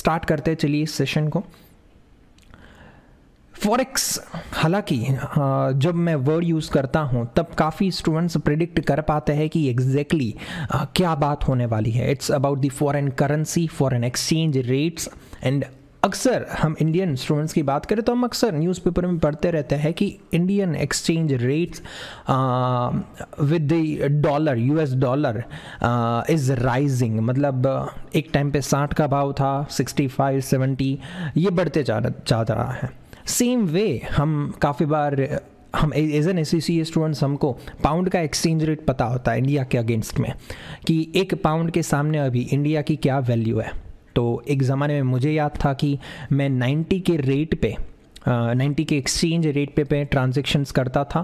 Start करते चलिए इस सेशन को फॉरेक्स हालांकि जब मैं वर्ड यूज़ करता हूँ तब काफ़ी स्टूडेंट्स प्रिडिक्ट कर पाते हैं कि एग्जैक्टली exactly, क्या बात होने वाली है it's about the foreign currency foreign exchange rates and अक्सर हम इंडियन इंस्ट्रूमेंट्स की बात करें तो हम अक्सर न्यूज़पेपर में पढ़ते रहते हैं कि Indian exchange rate with the dollar US dollar is rising मतलब एक टाइम पे 60 का भाव था 65 70 ये बढ़ते जा जा रहा है सेम वे हम काफ़ी बार हम as N S C students हमको पाउंड का एक्सचेंज रेट पता होता है इंडिया के अगेंस्ट में कि एक पाउंड के सामने अभी इंडिया की क्या वैल्यू है तो एक ज़माने में मुझे याद था कि मैं 90 के रेट पे नाइन्टी के एक्सचेंज रेट पे पे ट्रांजेक्शन्स करता था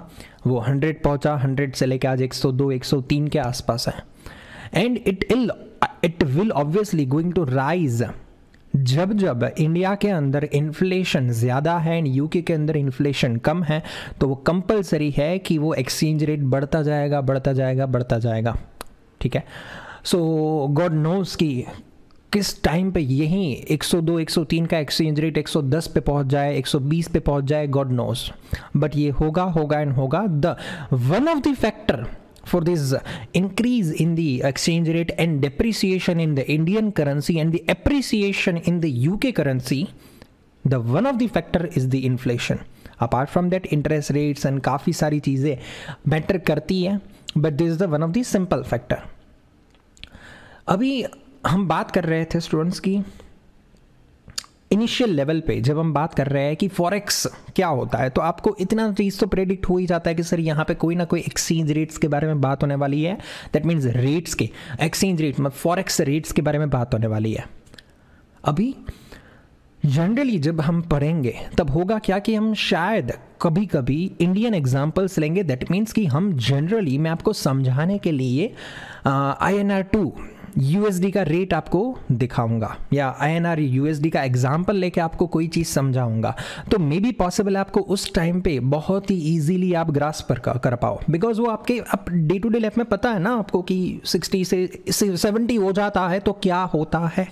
वो हंड्रेड पहुंचा हंड्रेड से लेके आज 102 103 के आसपास है and it'll it will obviously going to rise जब जब इंडिया के अंदर इन्फ्लेशन ज़्यादा है एंड यूके के अंदर इन्फ्लेशन कम है तो वो कंपलसरी है कि वो एक्सचेंज रेट बढ़ता जाएगा बढ़ता जाएगा बढ़ता जाएगा ठीक है सो गॉड नोस कि किस टाइम पे यही 102, 103 का एक्सचेंज रेट 110 पे पहुंच जाए 120 पे पहुंच जाए गॉड नोस बट ये होगा होगा एंड होगा the one of the factor for this increase in the exchange rate and depreciation in the Indian currency and the appreciation in the UK currency the one of the factor is the inflation apart from that interest rates and काफ़ी सारी चीज़ें matter करती हैं but this is the one of the simple factor अभी हम बात कर रहे थे स्टूडेंट्स की इनिशियल लेवल पे जब हम बात कर रहे हैं कि फॉरेक्स क्या होता है तो आपको इतना चीज़ तो प्रेडिक्ट हो ही जाता है कि सर यहाँ पे कोई ना कोई एक्सचेंज रेट्स के बारे में बात होने वाली है दैट मीन्स रेट्स के एक्सचेंज रेट मतलब फॉरेक्स रेट्स के बारे में बात होने वाली है अभी जनरली जब हम पढ़ेंगे तब होगा क्या कि हम शायद कभी कभी इंडियन एग्जाम्पल्स लेंगे दैट मीन्स कि हम जनरली मैं आपको समझाने के लिए I N R to USD का रेट आपको दिखाऊंगा या आईएनआर यूएसडी का एग्जाम्पल लेके आपको कोई चीज़ समझाऊंगा तो मे बी पॉसिबल आपको उस टाइम पे बहुत ही ईजिली आप ग्रास पर कर पाओ बिकॉज वो आपके आप डे टू डे लाइफ में पता है ना आपको कि सिक्सटी से सेवेंटी हो जाता है तो क्या होता है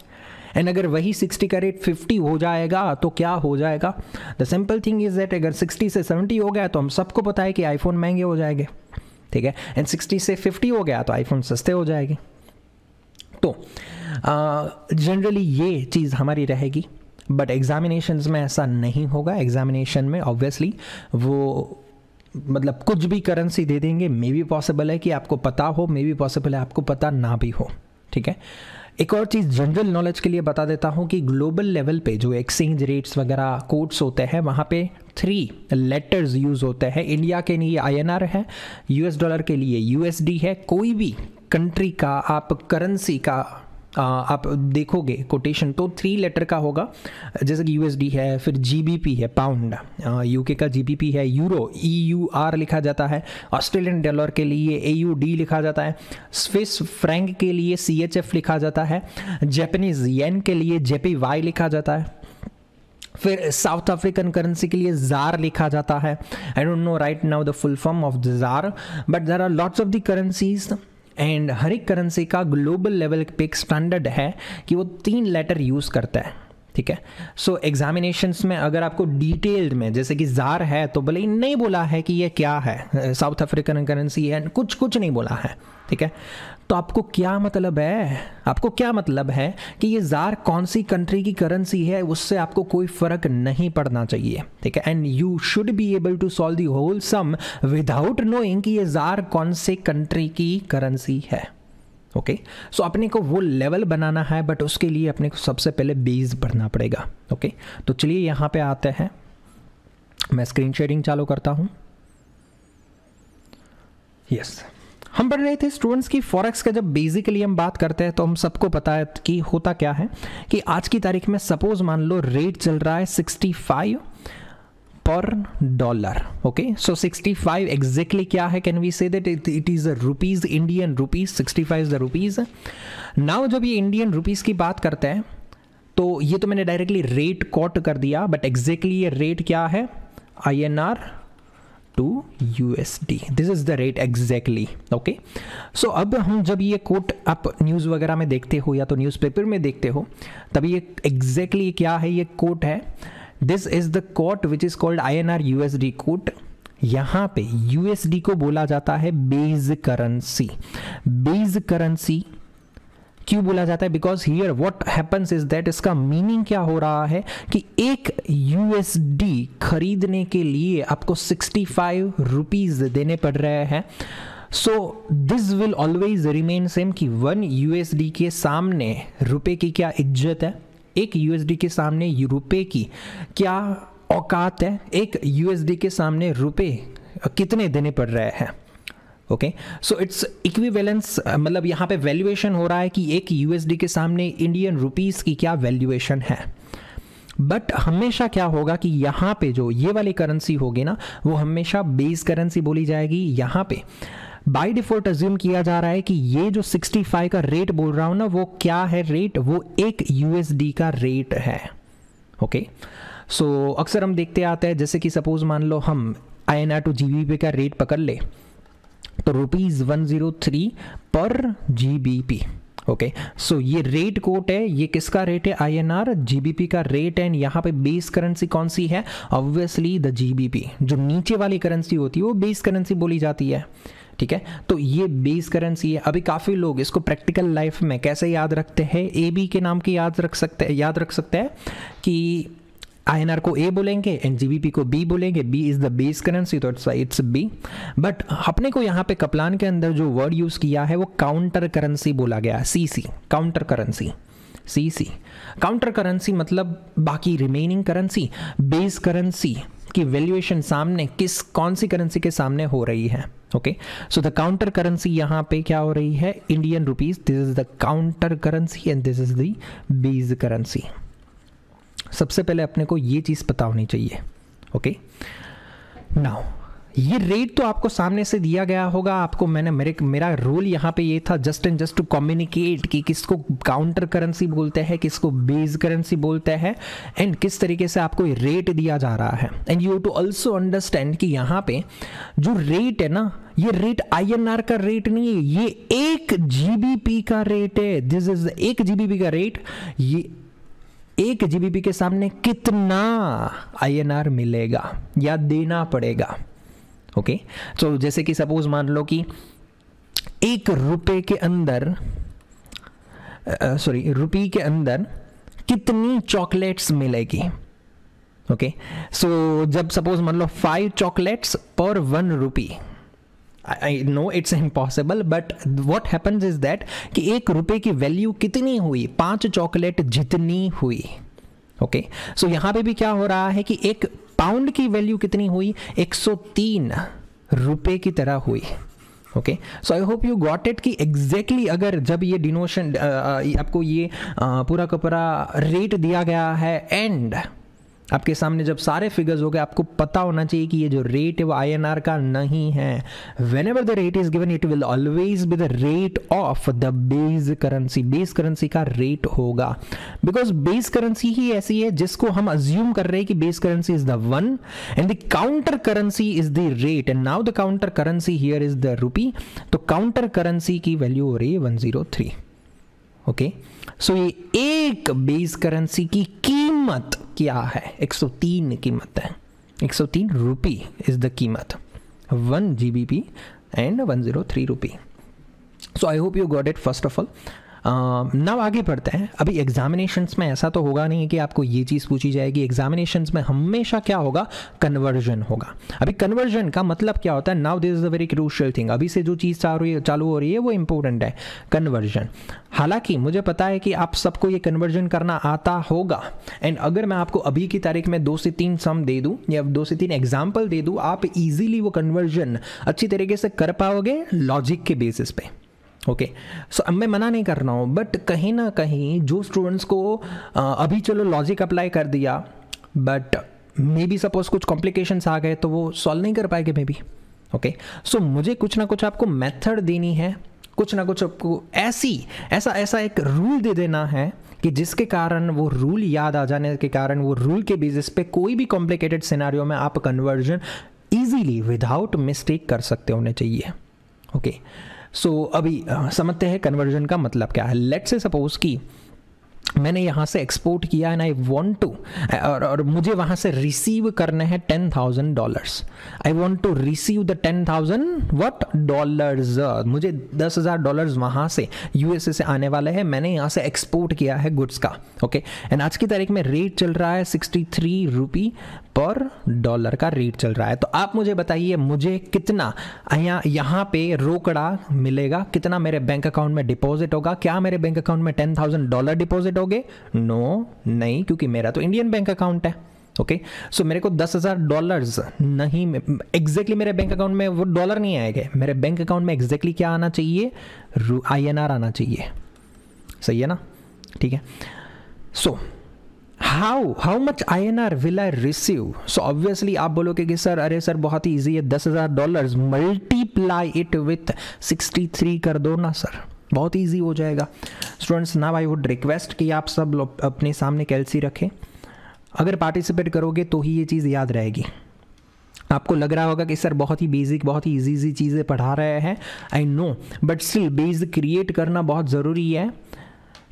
एंड अगर वही 60 का रेट 50 हो जाएगा तो क्या हो जाएगा the simple thing is that अगर 60 से 70 हो गया तो हम सबको पता है कि आईफोन महंगे हो जाएंगे ठीक है एंड 60 से 50 हो गया तो आईफोन सस्ते हो जाएंगे तो जनरली ये चीज़ हमारी रहेगी बट एग्जामिनेशन में ऐसा नहीं होगा एग्जामिनेशन में ऑब्वियसली वो मतलब कुछ भी करेंसी दे देंगे मे बी पॉसिबल है कि आपको पता हो मे बी पॉसिबल है आपको पता ना भी हो ठीक है एक और चीज़ जनरल नॉलेज के लिए बता देता हूँ कि ग्लोबल लेवल पे जो एक्सचेंज रेट्स वगैरह कोड्स होते हैं वहाँ पे थ्री लेटर्स यूज़ होते हैं इंडिया के लिए आईएनआर है यूएस डॉलर के लिए यूएसडी है कोई भी कंट्री का आप करेंसी का आप देखोगे कोटेशन तो थ्री लेटर का होगा जैसे कि यूएसडी है फिर जीबीपी है पाउंड यूके का जीबीपी है यूरो ई यू आर लिखा जाता है ऑस्ट्रेलियन डॉलर के लिए ए यू डी लिखा जाता है स्विस फ्रैंक के लिए सी एच एफ लिखा जाता है जैपनीज येन के लिए वाई लिखा जाता है फिर साउथ अफ्रीकन करेंसी के लिए जार लिखा जाता है I don't know right now the full form of the ZAR but there are lots of the currencies and हर एक करेंसी का ग्लोबल लेवल पे एक स्टैंडर्ड है कि वो तीन लेटर यूज़ करता है ठीक है सो so, एग्जामिनेशंस में अगर आपको डिटेल्ड में जैसे कि जार है तो भले ही नहीं बोला है कि ये क्या है साउथ अफ्रीकन करेंसी है कुछ कुछ नहीं बोला है ठीक है तो आपको क्या मतलब है आपको क्या मतलब है कि ये जार कौन सी कंट्री की करेंसी है उससे आपको कोई फर्क नहीं पड़ना चाहिए ठीक है and you should be able to solve the whole sum without knowing कि ये जार कौन से कंट्री की करेंसी है ओके okay? सो so, अपने को वो लेवल बनाना है बट उसके लिए अपने को सबसे पहले बेस बढ़ना पड़ेगा ओके okay? तो चलिए यहाँ पे आते हैं मैं स्क्रीन शेयरिंग चालू करता हूँ यस yes. हम पढ़ रहे थे स्टूडेंट्स की फॉरेक्स का जब बेसिकली हम बात करते हैं तो हम सबको पता है कि होता क्या है कि आज की तारीख में सपोज मान लो रेट चल रहा है 65 पर डॉलर ओके सो 65 एग्जैक्टली क्या है can we say that it is the rupees Indian rupees 65 five is the rupees now जब ये इंडियन रुपीज़ की बात करते हैं तो ये तो मैंने डायरेक्टली रेट कॉट कर दिया बट एग्जैक्टली ये रेट क्या है I N R to USD this is the rate exactly okay so अब हम जब ये कोट आप न्यूज़ वगैरह में देखते हो या तो न्यूज़पेपर में देखते हो तब ये एग्जैक्टली exactly क्या है ये कोट है this is the quote which is called I N R U S D quote यहाँ पे यूएसडी को बोला जाता है बेज करेंसी बेज करेंसी क्यों बोला जाता है because here what happens is that इसका मीनिंग क्या हो रहा है कि एक यूएसडी खरीदने के लिए आपको सिक्सटी फाइव रुपीज़ देने पड़ रहे हैं so this will always remain same कि वन यूएसडी के सामने रुपए की क्या इज्जत है एक यूएसडी के सामने रुपए की क्या औकात है एक यूएसडी के सामने रुपए कितने देने पड़ रहे हैं ओके सो इट्स इक्विवेलेंस मतलब यहाँ पे वैल्यूएशन हो रहा है कि एक यूएसडी के सामने इंडियन रुपीस की क्या वैल्यूएशन है बट हमेशा क्या होगा कि यहाँ पे जो ये वाली करेंसी होगी ना वो हमेशा बेस करेंसी बोली जाएगी यहाँ पे बाय डिफॉल्ट अज्यूम किया जा रहा है कि ये जो 65 का रेट बोल रहा हूँ ना वो क्या है रेट वो एक यूएसडी का रेट है ओके सो अक्सर हम देखते आते हैं जैसे कि सपोज मान लो हम I N R to G B P का रेट पकड़ ले तो रुपीज़ वन ज़ीरो थ्री पर G B P okay so ये रेट कोट है ये किसका रेट है आईएनआर जीबीपी का रेट एंड यहाँ पे बेस करेंसी कौन सी है ऑब्वियसली द जीबीपी जो नीचे वाली करेंसी होती है वो बेस करेंसी बोली जाती है ठीक है तो ये बेस करेंसी है अभी काफ़ी लोग इसको प्रैक्टिकल लाइफ में कैसे याद रखते हैं ए बी के नाम की याद रख सकते हैं याद रख सकते हैं कि आई को ए बोलेंगे एंड जी को बी बोलेंगे B is the base currency तो इट्स इट्स बी बट अपने को यहाँ पे कप्लान के अंदर जो वर्ड यूज़ किया है वो काउंटर करेंसी बोला गया है C C counter currency C C counter currency मतलब बाकी रिमेनिंग करेंसी बेस करेंसी की वैल्यूएशन सामने किस कौन सी करेंसी के सामने हो रही है okay so the counter currency यहाँ पे क्या हो रही है Indian rupees this is the counter currency and this is the base currency सबसे पहले अपने को ये चीज़ पता होनी चाहिए ओके नाउ ये रेट तो आपको सामने से दिया गया होगा आपको मैंने मेरे मेरा रोल यहाँ पे ये था just and just to communicate कि किसको काउंटर करेंसी बोलते हैं किसको बेस करेंसी बोलते हैं एंड किस तरीके से आपको रेट दिया जा रहा है and you to also understand कि यहाँ पे जो रेट है ना ये रेट आईएनआर का रेट नहीं है ये एक जीबीपी का रेट है दिस इज एक जीबीपी का रेट ये एक जीबीपी के सामने कितना आईएनआर मिलेगा या देना पड़ेगा ओके तो जैसे कि सपोज मान लो कि एक रुपए के अंदर सॉरी रुपी के अंदर कितनी चॉकलेट्स मिलेगी ओके okay? सो so, जब सपोज मान लो फाइव चॉकलेट्स पर one rupee I know it's impossible but what happens is that कि एक रुपये की वैल्यू कितनी हुई पाँच चॉकलेट जितनी हुई ओके okay? सो so, यहाँ पे भी क्या हो रहा है कि एक पाउंड की वैल्यू कितनी हुई 103 रुपए की तरह हुई okay so I hope you got it कि एग्जैक्टली exactly अगर जब ये डिनोशन आपको ये पूरा का पूरा रेट दिया गया है एंड आपके सामने जब सारे फिगर्स हो गए आपको पता होना चाहिए कि ये जो रेट है वो आई का नहीं है whenever the rate is given it will always be the rate of the base currency base currency का रेट होगा बिकॉज बेस करेंसी ही ऐसी है जिसको हम अज्यूम कर रहे हैं कि base currency is the one and the counter currency is the rate and now the counter currency here is the rupee तो काउंटर करेंसी की वैल्यू हो रही है one zero three okay so ये एक बेस करेंसी की कीमत क्या है 103 कीमत है 103 रुपी इज़ द कीमत one G B P and one zero three rupee so I hope you got it first of all now आगे बढ़ते हैं अभी एग्जामिनेशंस में ऐसा तो होगा नहीं कि आपको ये चीज़ पूछी जाएगी एग्जामिनेशंस में हमेशा क्या होगा कन्वर्जन होगा अभी कन्वर्जन का मतलब क्या होता है now this is a very crucial thing अभी से जो चीज़ चालू चालू हो रही है वो इंपॉर्टेंट है कन्वर्जन हालांकि मुझे पता है कि आप सबको ये कन्वर्जन करना आता होगा एंड अगर मैं आपको अभी की तारीख में दो से तीन सम दे दूँ या दो से तीन एग्जाम्पल दे दूँ आप इजीली वो कन्वर्जन अच्छी तरीके से कर पाओगे लॉजिक के बेसिस पे ओके सो अब मैं मना नहीं कर रहा हूँ बट कहीं ना कहीं जो स्टूडेंट्स को अभी चलो लॉजिक अप्लाई कर दिया बट मे बी सपोज कुछ कॉम्प्लिकेशंस आ गए तो वो सॉल्व नहीं कर पाएंगे मे बी ओके सो मुझे कुछ ना कुछ आपको मेथड देनी है कुछ ना कुछ आपको ऐसी ऐसा ऐसा एक रूल दे देना है कि जिसके कारण वो रूल याद आ जाने के कारण वो रूल के बेसिस पे कोई भी कॉम्प्लिकेटेड सिनारियो में आप कन्वर्जन ईजीली विदाउट मिस्टेक कर सकते होने चाहिए ओके okay. सो so, अभी समझते हैं कन्वर्जन का मतलब क्या है लेट से सपोज कि मैंने यहाँ से एक्सपोर्ट किया एंड आई वॉन्ट टू और, और मुझे वहाँ से रिसीव करने हैं ten thousand dollars I want to receive the ten thousand what dollars मुझे दस हज़ार डॉलर्स वहाँ से यू से आने वाले हैं मैंने यहाँ से एक्सपोर्ट किया है गुड्स का ओके okay? एंड आज की तारीख में रेट चल रहा है सिक्सटी थ्री रुपी पर डॉलर का रेट चल रहा है तो आप मुझे बताइए मुझे कितना यहाँ यहाँ पे रोकड़ा मिलेगा कितना मेरे बैंक अकाउंट में डिपॉजिट होगा क्या मेरे बैंक अकाउंट में टेन थाउजेंड डॉलर डिपॉजिट होगा करोगे नो no, नहीं क्योंकि मेरा तो इंडियन बैंक अकाउंट है ओके okay? सो so, मेरे को दस हज़ार डॉलर्स नहीं एग्जैक्टली exactly मेरे बैंक अकाउंट में वो डॉलर नहीं आएंगे मेरे बैंक अकाउंट में एग्जैक्टली exactly क्या आना चाहिए आई एन आर आना चाहिए सही है ना ठीक है so how how much I N R will I receive so obviously आप बोलोगे कि सर अरे सर बहुत ही ईजी है दस हज़ार dollar multiply it with sixty three कर दो ना सर बहुत ईजी हो जाएगा स्टूडेंट्स ना आई वुड रिक्वेस्ट कि आप सब लोग अपने सामने कैलसी रखें अगर पार्टिसिपेट करोगे तो ही ये चीज़ याद रहेगी आपको लग रहा होगा कि सर बहुत ही बेसिक बहुत ही इजी इजी चीज़ें पढ़ा रहे हैं I know but still base create करना बहुत ज़रूरी है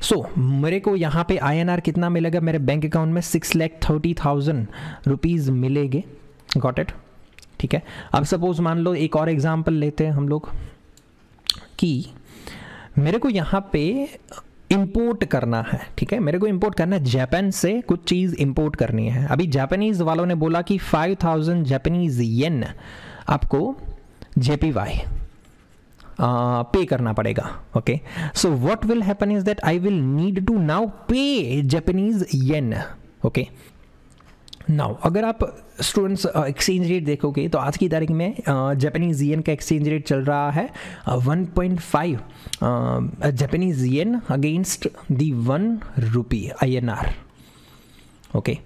सो so, मेरे को यहाँ पे आईएनआर कितना मिलेगा मेरे बैंक अकाउंट में six lakh thirty thousand rupees मिलेंगे गॉट इट ठीक है अब सपोज़ मान लो एक और एग्ज़ाम्पल लेते हैं हम लोग कि मेरे को यहाँ पे इंपोर्ट करना है ठीक है मेरे को इंपोर्ट करना है जापान से कुछ चीज़ इंपोर्ट करनी है अभी जापानीज वालों ने बोला कि 5000 जापानीज येन आपको वाई पे करना पड़ेगा okay so what will happen is that I will need to now pay Japanese yen okay now अगर आप स्टूडेंट्स एक्सचेंज रेट देखोगे तो आज की तारीख में जापानीज uh, येन का एक्सचेंज रेट चल रहा है one point five Japanese yen against the one rupee I N R okay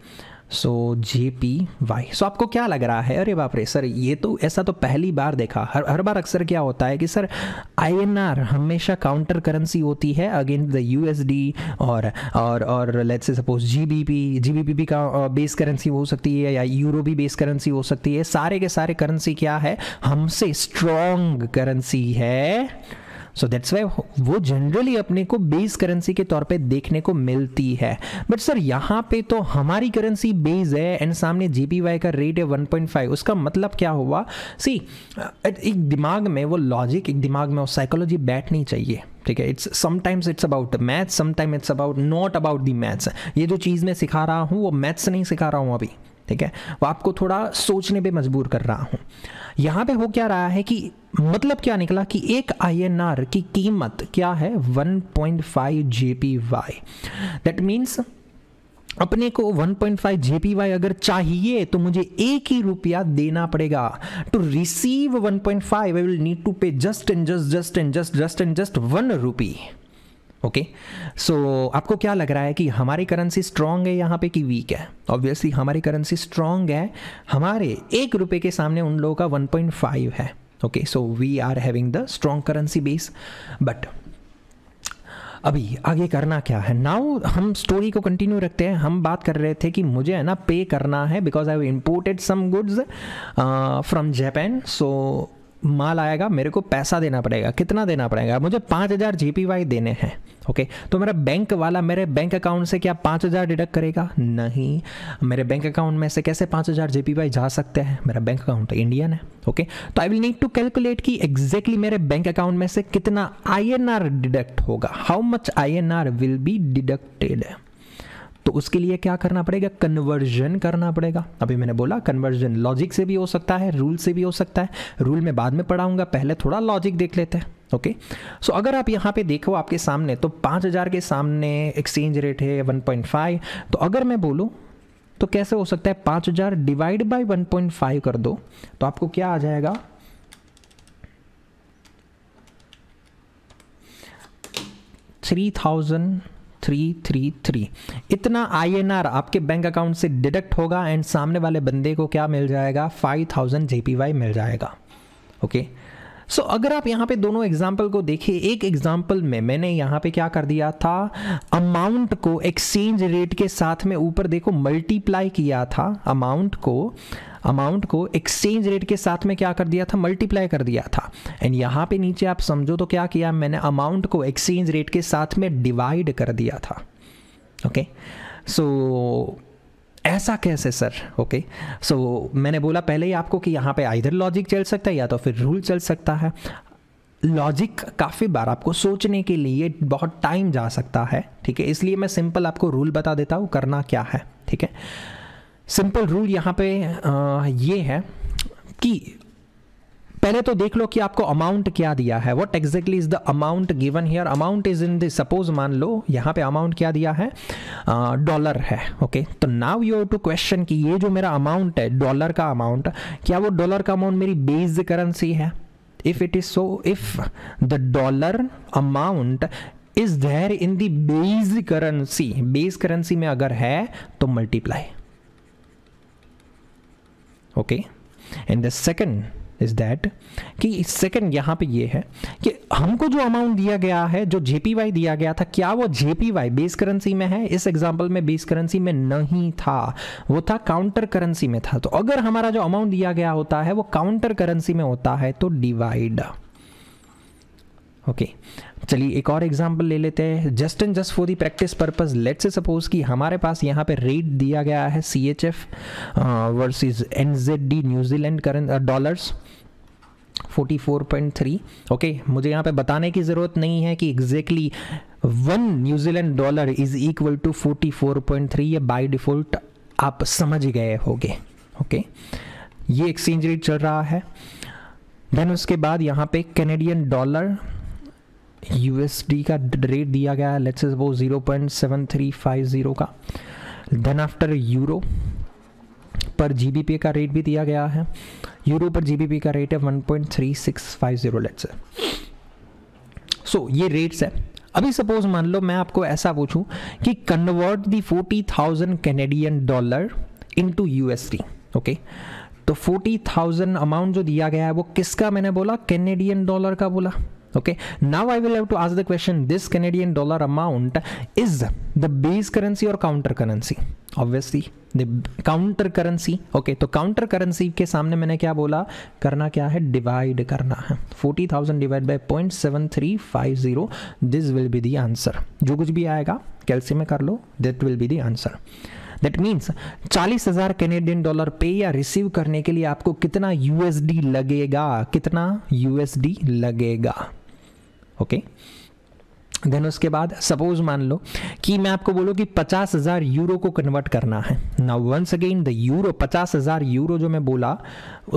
so J P Y so आपको क्या लग रहा है अरे बाप रे सर ये तो ऐसा तो पहली बार देखा हर हर बार अक्सर क्या होता है कि सर आई एन आर हमेशा काउंटर करेंसी होती है against the U S D और और और let's say suppose G B P G B P भी का बेस करेंसी हो सकती है या यूरो भी बेस करेंसी हो सकती है सारे के सारे करेंसी क्या है हमसे स्ट्रॉन्ग करेंसी है सो दैट्स वाई वो जनरली अपने को बेस करेंसी के तौर पे देखने को मिलती है बट सर यहाँ पे तो हमारी करेंसी बेस है एंड सामने वाई का रेट है 1.5 उसका मतलब क्या हुआ सी एक दिमाग में वो लॉजिक एक दिमाग में वो साइकोलॉजी बैठनी चाहिए ठीक है it's sometimes it's about maths sometime it's about not about the maths ये जो चीज़ मैं सिखा रहा हूँ वो मैथ्स नहीं सिखा रहा हूँ अभी ठीक है वो आपको थोड़ा सोचने पे मजबूर कर रहा हूँ यहाँ पे हो क्या रहा है कि मतलब क्या निकला कि एक आईएनआर की कीमत क्या है 1.5 वाई दैट मीन्स अपने को 1.5 जेपीवाई अगर चाहिए तो मुझे एक ही रुपया देना पड़ेगा to receive 1.5 I will need to pay just and just just and just just and just one rupee okay so so, आपको क्या लग रहा है कि हमारी करेंसी स्ट्रांग है यहाँ पे कि वीक है ऑब्वियसली हमारी करेंसी स्ट्रांग है हमारे एक रुपये के सामने उन लोगों का वन पॉइंट फाइव है okay so we are having the strong currency base but अभी आगे करना क्या है नाउ हम स्टोरी को कंटिन्यू रखते हैं हम बात कर रहे थे कि मुझे है ना पे करना है because I have imported some goods from Japan so माल आएगा मेरे को पैसा देना पड़ेगा कितना देना पड़ेगा मुझे पाँच हज़ार जी देने हैं ओके तो मेरा बैंक वाला मेरे बैंक अकाउंट से क्या पाँच हज़ार डिडक्ट करेगा नहीं मेरे बैंक अकाउंट में से कैसे पाँच हज़ार जी जा सकते हैं मेरा बैंक अकाउंट इंडियन है ओके तो I will need to calculate कि एग्जैक्टली मेरे बैंक अकाउंट में से कितना आई डिडक्ट होगा how much I will be deducted उसके लिए क्या करना पड़ेगा कन्वर्जन करना पड़ेगा अभी मैंने बोला कन्वर्जन लॉजिक से भी हो सकता है रूल से भी हो सकता है रूल में बाद में पढ़ाऊंगा पहले थोड़ा लॉजिक देख लेते हैं ओके okay? सो so, अगर आप यहाँ पे देखो आपके सामने तो 5000 के सामने एक्सचेंज रेट है 1.5 तो अगर मैं बोलूँ तो कैसे हो सकता है 5000 डिवाइड पॉइंट फाइव कर दो तो आपको क्या आ जाएगा three thousand three three three इतना आईएनआर आपके बैंक अकाउंट से डिडक्ट होगा एंड सामने वाले बंदे को क्या मिल जाएगा फाइव थाउजेंड जेपीवाई मिल जाएगा ओके सो so, अगर आप यहाँ पे दोनों एग्जाम्पल को देखिए एक एग्जाम्पल में मैंने यहाँ पे क्या कर दिया था अमाउंट को एक्सचेंज रेट के साथ में ऊपर देखो मल्टीप्लाई किया था अमाउंट को अमाउंट को एक्सचेंज रेट के साथ में क्या कर दिया था मल्टीप्लाई कर दिया था एंड यहाँ पे नीचे आप समझो तो क्या किया मैंने अमाउंट को एक्सचेंज रेट के साथ में डिवाइड कर दिया था ओके okay? सो so, ऐसा कैसे सर ओके सो मैंने बोला पहले ही आपको कि यहाँ पे आइधर लॉजिक चल सकता है या तो फिर रूल चल सकता है लॉजिक काफ़ी बार आपको सोचने के लिए बहुत टाइम जा सकता है ठीक है इसलिए मैं सिंपल आपको रूल बता देता हूँ करना क्या है ठीक है सिंपल रूल यहाँ पे ये है कि पहले तो देख लो कि आपको अमाउंट क्या दिया है what exactly is the amount given here amount is in the suppose मान लो यहाँ पे अमाउंट क्या दिया है डॉलर uh, है ओके okay? तो नाउ यू टू क्वेश्चन कि ये जो मेरा अमाउंट है डॉलर का अमाउंट क्या वो डॉलर का अमाउंट मेरी बेस करेंसी है if it is so if the dollar amount is there in the currency base currency में अगर है तो multiply okay and the second is that कि सेकंड यहाँ पे ये है कि हमको जो अमाउंट दिया गया है जो जेपीवाई दिया गया था क्या वो जेपीवाई बेस करेंसी में है इस एग्जांपल में बेस करेंसी में नहीं था वो था काउंटर करेंसी में था तो अगर हमारा जो अमाउंट दिया गया होता है वो काउंटर करेंसी में होता है तो डिवाइड ओके चलिए एक और एग्जांपल ले लेते हैं just and just for the practice purpose let's say suppose कि हमारे पास यहाँ पे रेट दिया गया है C H F versus N Z D New Zealand current dollars 44.3 okay okay, मुझे यहाँ पे बताने की ज़रूरत नहीं है कि exactly one New Zealand dollar is equal to 44.3 ये बाय डिफ़ॉल्ट आप समझ गए होंगे ओके okay? ये एक्सचेंज रेट चल रहा है देन उसके बाद यहाँ पे कैनेडियन डॉलर यूएसडी का रेट दिया गया है लेट्स वो zero point seven three five zero का देन आफ्टर यूरो पर जी का रेट भी दिया गया है यूरो पर जी का रेट है one point three six five zero let's so ये रेट्स है अभी सपोज मान लो मैं आपको ऐसा पूछूं कि convert the forty thousand Canadian dollar into USD okay तो फोर्टी थाउजेंड अमाउंट जो दिया गया है वो किसका मैंने बोला कैनेडियन डॉलर का बोला okay now i will have to ask the question this canadian dollar amount is the base currency or counter currency obviously counter currency okay तो काउंटर करेंसी के सामने मैंने क्या बोला करना क्या है डिवाइड करना है forty thousand divide by point seven three five zero this will be the answer जो कुछ भी आएगा कैलसी में कर लो that will be the answer that means चालीस हजार कैनेडियन डॉलर पे या रिसीव करने के लिए आपको कितना यूएसडी लगेगा कितना यूएसडी लगेगा ओके देन उसके बाद सपोज मान लो कि मैं आपको बोलू कि पचास हज़ार यूरो को कन्वर्ट करना है now once again the euro पचास हज़ार यूरो जो मैं बोला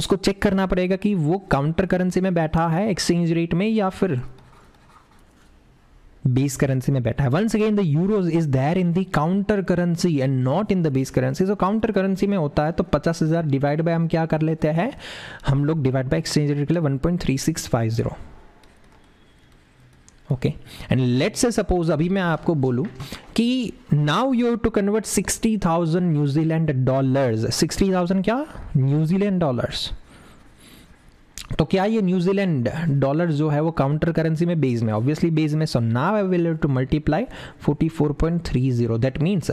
उसको चेक करना पड़ेगा कि वो काउंटर करेंसी में बैठा है एक्सचेंज रेट में या फिर बेस करेंसी में बैठा है once again the euros is there in the counter currency and not in the base currency so counter currency में होता है तो पचास हज़ार डिवाइड बाय हम क्या कर लेते हैं हम लोग डिवाइड बाय एक्सचेंज रेट के लिए one point three six five zero okay and let से सपोज अभी मैं आपको बोलूँ कि now you to convert sixty thousand New Zealand dollars sixty thousand क्या न्यूजीलैंड डॉलर्स तो क्या ये न्यूजीलैंड डॉलर जो है वो काउंटर करेंसी में बेस में ऑब्वियसली बेस में so now I will to multiply 44.30 that means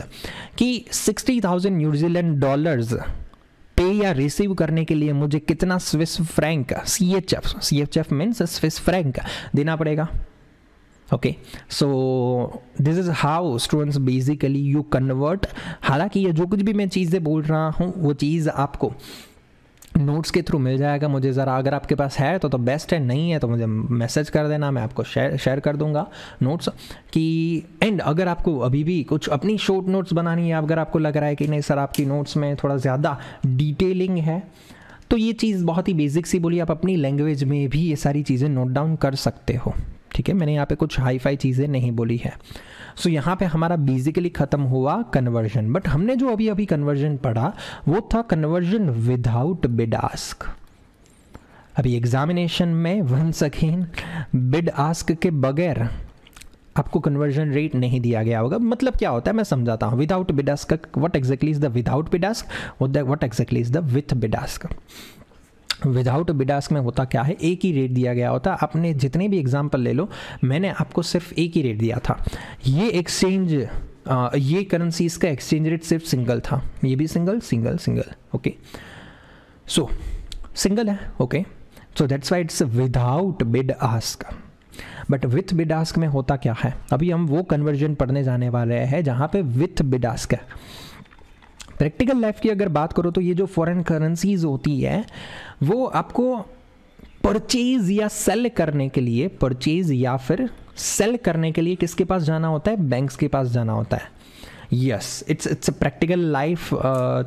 कि 60,000 न्यूजीलैंड डॉलर्स पे या रिसीव करने के लिए मुझे कितना Swiss franc C H F C H F means Swiss franc देना पड़ेगा okay so this is how students basically you convert हालांकि ये जो कुछ भी मैं चीज़ें बोल रहा हूँ वो चीज़ आपको नोट्स के थ्रू मिल जाएगा मुझे ज़रा अगर आपके पास है तो तो बेस्ट है नहीं है तो मुझे मैसेज कर देना मैं आपको शेयर शेयर कर दूंगा नोट्स कि एंड अगर आपको अभी भी कुछ अपनी शॉर्ट नोट्स बनानी है अगर आपको लग रहा है कि नहीं सर आपकी नोट्स में थोड़ा ज़्यादा डिटेलिंग है तो ये चीज़ बहुत ही बेसिक सी बोली आप अपनी लैंग्वेज में भी ये सारी चीज़ें नोट डाउन कर सकते हो ठीक है मैंने यहाँ पे कुछ हाई फाई चीज़ें नहीं बोली है सो so, यहाँ पे हमारा बेसिकली ख़त्म हुआ कन्वर्जन बट हमने जो अभी अभी कन्वर्जन पढ़ा वो था कन्वर्जन विदाउट बिड आस्क अभी एग्जामिनेशन में वन अगेन बिड आस्क के बगैर आपको कन्वर्जन रेट नहीं दिया गया होगा मतलब क्या होता है मैं समझाता हूँ without bid ask what exactly is the without bid ask what exactly is the with bid ask without bid ask में होता क्या है एक ही रेट दिया गया होता आपने जितने भी एग्जाम्पल ले लो मैंने आपको सिर्फ एक ही रेट दिया था ये एक्सचेंज ये करेंसीज का एक्सचेंज रेट सिर्फ सिंगल था ये भी single single single okay so single है okay so that's why it's without bid ask but with bid ask में होता क्या है अभी हम वो कन्वर्जन पढ़ने जाने वाले हैं जहाँ पे विथ बिडास्क है प्रैक्टिकल लाइफ की अगर बात करो तो ये जो फॉरेन करेंसीज होती है वो आपको परचेज या सेल करने के लिए परचेज या फिर सेल करने के लिए किसके पास जाना होता है बैंक्स के पास जाना होता है yes it's it's a practical life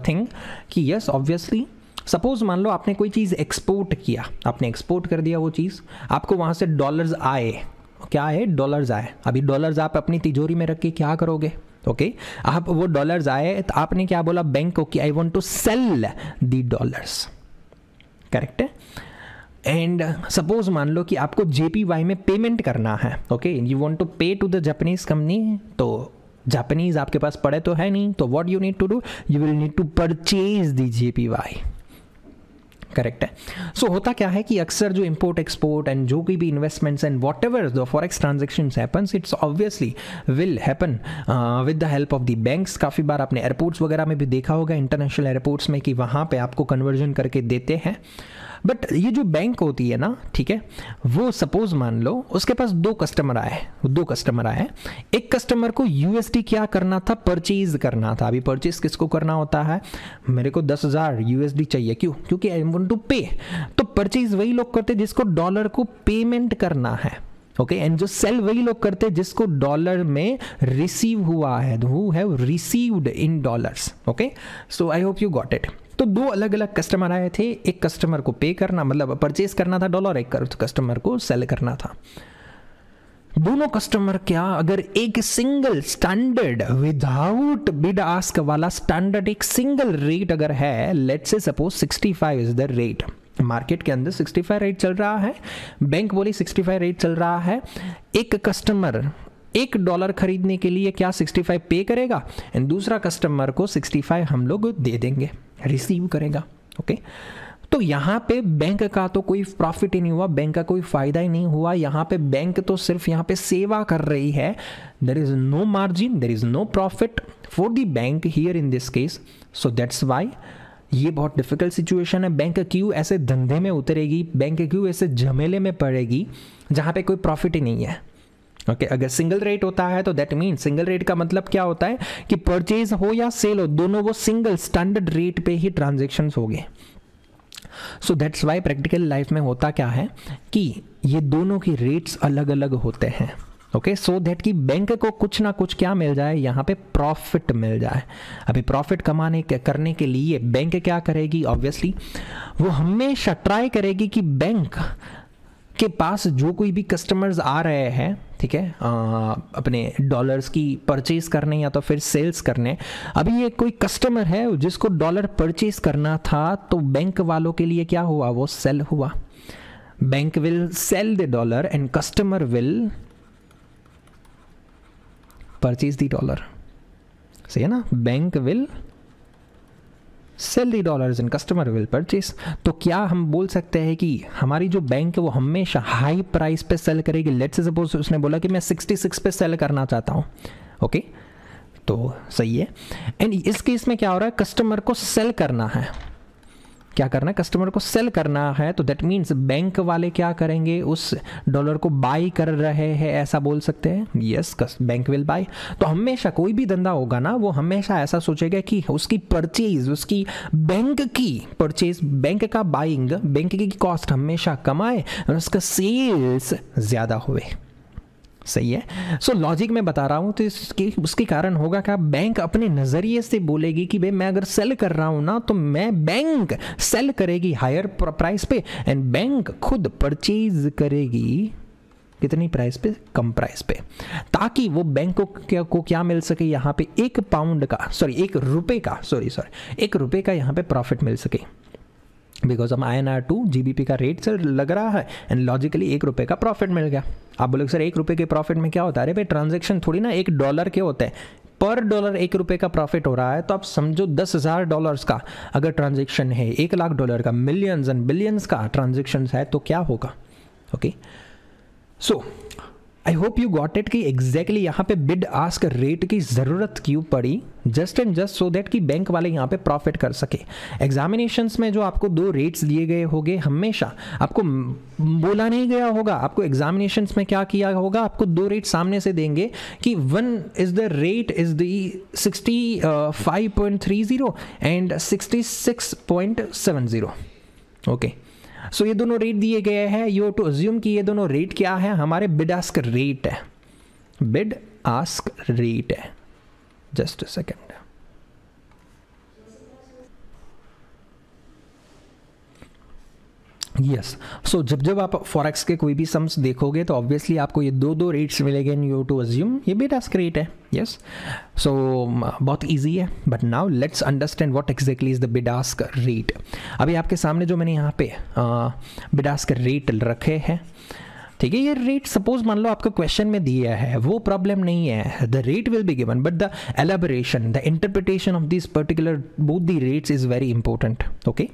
thing कि यस ऑब्वियसली सपोज मान लो आपने कोई चीज़ एक्सपोर्ट किया आपने एक्सपोर्ट कर दिया वो चीज़ आपको वहाँ से डॉलर्स आए क्या है डॉलर्स आए अभी डॉलर्स आप अपनी तिजोरी में रख के क्या करोगे ओके आप वो डॉलर्स आए तो आपने क्या बोला बैंक को कि I want to sell the dollars correct है एंड सपोज मान लो कि आपको जेपीवाई में पेमेंट करना है okay you want to pay to the Japanese company तो जापानीज आपके पास पड़े तो है नहीं तो what you need to do you will need to purchase the JPY correct है सो so, होता क्या है कि अक्सर जो इम्पोर्ट एक्सपोर्ट एंड जो कोई भी investments and whatever the forex transaction happens it's obviously will happen with the help of the banks काफ़ी बार आपने एयरपोर्ट्स वगैरह में भी देखा होगा इंटरनेशनल एयरपोर्ट्स में कि वहाँ पे आपको कन्वर्जन करके देते हैं बट ये जो बैंक होती है ना ठीक है वो सपोज मान लो उसके पास दो कस्टमर आए दो कस्टमर आए एक कस्टमर को यूएसडी क्या करना था परचेज करना था अभी परचेज किसको करना होता है मेरे को दस हज़ार यूएसडी चाहिए क्यों क्योंकि आई वॉन्ट टू पे तो परचेज वही लोग करते जिसको डॉलर को पेमेंट करना है ओके एंड जो सेल वही लोग करते हैं जिसको डॉलर में रिसीव हुआ है who have received in dollars okay so I hope you got it तो दो अलग अलग कस्टमर आए थे एक कस्टमर को पे करना मतलब परचेज करना था डॉलर एक कस्टमर को सेल करना था दोनों कस्टमर क्या अगर एक single standard without bid ask वाला स्टैंडर्ड एक सिंगल रेट अगर है लेट से suppose 65 is the rate market के अंदर 65 रेट चल रहा है बैंक बोली 65 रेट चल रहा है एक कस्टमर एक डॉलर खरीदने के लिए क्या 65 पे करेगा एंड दूसरा कस्टमर को 65 हम लोग दे देंगे रिसीव करेगा ओके okay? तो यहाँ पे बैंक का तो कोई प्रॉफिट ही नहीं हुआ बैंक का कोई फायदा ही नहीं हुआ यहाँ पे बैंक तो सिर्फ यहाँ पे सेवा कर रही है there is no margin there is no profit for the bank here in this case so that's why ये बहुत डिफिकल्ट सिचुएशन है बैंक क्यों ऐसे धंधे में उतरेगी बैंक क्यों ऐसे झमेले में पड़ेगी जहाँ पे कोई प्रॉफिट ही नहीं है ओके okay, अगर सिंगल रेट होता है तो दैट मीन सिंगल रेट का मतलब क्या होता है कि परचेज हो या सेल हो दोनों वो सिंगल स्टैंडर्ड रेट पे ही ट्रांजेक्शन हो गए so that's why practical life में होता क्या है कि ये दोनों की रेट्स अलग अलग होते हैं ओके सो दैट कि बैंक को कुछ ना कुछ क्या मिल जाए यहाँ पे प्रॉफिट मिल जाए अभी प्रॉफिट कमाने के, करने के लिए बैंक क्या करेगी ऑब्वियसली वो हमेशा ट्राई करेगी कि बैंक के पास जो कोई भी कस्टमर्स आ रहे हैं ठीक है आ, अपने डॉलर्स की परचेज करने या तो फिर सेल्स करने अभी ये कोई कस्टमर है जिसको डॉलर परचेज करना था तो बैंक वालों के लिए क्या हुआ वो सेल हुआ bank will sell the dollar and customer will purchase the dollar सही है ना bank will sell the dollar in customer will purchase तो क्या हम बोल सकते हैं कि हमारी जो बैंक है वो हमेशा हाई प्राइस पे सेल करेगी लेट्स सपोज उसने बोला कि मैं 66 पे सेल करना चाहता हूँ ओके okay? तो सही है एंड इस केस में क्या हो रहा है कस्टमर को सेल करना है क्या करना है कस्टमर को सेल करना है तो दैट मीन्स बैंक वाले क्या करेंगे उस डॉलर को बाई कर रहे हैं ऐसा बोल सकते हैं यस बैंक विल बाई तो हमेशा कोई भी धंधा होगा ना वो हमेशा ऐसा सोचेगा कि उसकी परचेज उसकी बैंक की परचेज बैंक का बाइंग बैंक की कॉस्ट हमेशा कमाए और उसका सेल्स ज़्यादा हुए सही है सो so, लॉजिक मैं बता रहा हूँ तो इसके उसके कारण होगा क्या बैंक अपने नज़रिए से बोलेगी कि भाई मैं अगर सेल कर रहा हूँ ना तो मैं बैंक सेल करेगी हायर प्राइस पे एंड बैंक खुद परचेज करेगी कितनी प्राइस पे कम प्राइस पे ताकि वो बैंक को क्या को क्या मिल सके यहाँ पे एक पाउंड का सॉरी एक रुपए का सॉरी सॉरी एक रुपए का यहाँ पे प्रॉफिट मिल सके बिकॉज हम I N R to G B P का रेट सर लग रहा है एंड लॉजिकली एक रुपये का प्रॉफिट मिल गया आप बोले सर एक रुपये के प्रॉफिट में क्या होता है अरे भाई ट्रांजेक्शन थोड़ी ना एक डॉलर के होते हैं पर डॉलर एक रुपये का प्रॉफिट हो रहा है तो आप समझो दस हज़ार डॉलर्स का अगर ट्रांजेक्शन है एक लाख डॉलर का मिलियंस एंड बिलियंस का ट्रांजेक्शन है तो क्या होगा okay so I hope you got it कि एग्जैक्टली यहाँ पे बिड आस्क रेट की ज़रूरत क्यों पड़ी just and just so that कि बैंक वाले यहाँ पे प्रॉफिट कर सके एग्जामिनेशन में जो आपको दो रेट्स दिए गए होंगे हमेशा आपको बोला नहीं गया होगा आपको एग्जामिनेशन में क्या किया होगा आपको दो रेट सामने से देंगे कि one is the rate is sixty sixty five point three zero and sixty six point seven zero okay so so ये दोनों रेट दिए गए हैं यू टू अज्यूम कि ये दोनों रेट क्या है हमारे बिड आस्क रेट है बिड आस्क रेट है just a second yes so जब जब आप फॉरेक्स के कोई भी सम्स देखोगे तो ऑब्वियसली आपको ये दो दो रेट्स मिलेंगे इन यू टू अज्यूम ये बेटा रेट है यस सो बहुत ईजी है but now let's understand what exactly is the bid ask rate अभी आपके सामने जो मैंने यहाँ पे बिडास्क रेट रखे हैं ठीक है ये रेट सपोज मान लो आपको क्वेश्चन में दिया है वो प्रॉब्लम नहीं है the rate will be given but the elaboration the interpretation of this particular both the rates is very important okay